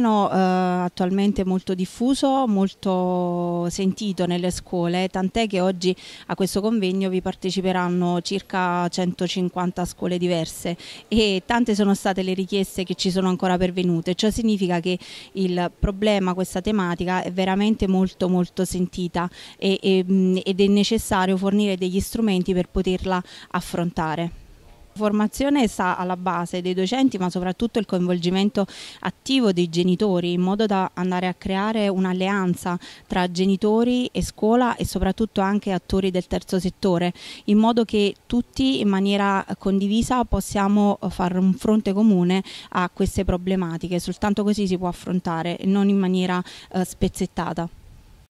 fenomeno eh, attualmente molto diffuso, molto sentito nelle scuole, tant'è che oggi a questo convegno vi parteciperanno circa 150 scuole diverse e tante sono state le richieste che ci sono ancora pervenute, ciò significa che il problema, questa tematica è veramente molto molto sentita e, e, mm, ed è necessario fornire degli strumenti per poterla affrontare formazione sta alla base dei docenti ma soprattutto il coinvolgimento attivo dei genitori in modo da andare a creare un'alleanza tra genitori e scuola e soprattutto anche attori del terzo settore in modo che tutti in maniera condivisa possiamo fare un fronte comune a queste problematiche soltanto così si può affrontare e non in maniera eh, spezzettata.